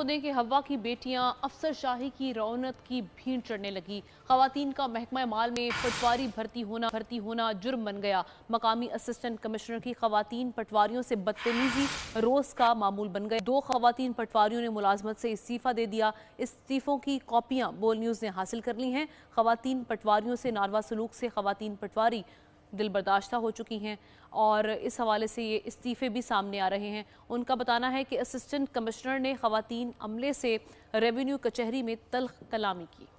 तो दें कि हवा की बेटियां अफसर शाही की रौनक की भीड़ चढ़ने लगी खातन का महकमा माल में पटवारी भर्ती होना भर्ती होना जुर्म बन गया मकामी असिस्टेंट कमिश्नर की खातन पटवारियों से बदतमीजी रोज का मामूल बन गए दो खातन पटवारियों ने मुलाजमत से इस्तीफा दे दिया इस्तीफों की कॉपियां बोल न्यूज़ ने हासिल कर ली हैं खातन पटवारियों से नारवा सलूक से खातन पटवारी दिल बर्दाश्त हो चुकी हैं और इस हवाले से ये इस्तीफ़े भी सामने आ रहे हैं उनका बताना है कि असिस्टेंट कमिश्नर ने खातन अमले से रेवेन्यू कचहरी में तलख कलामी की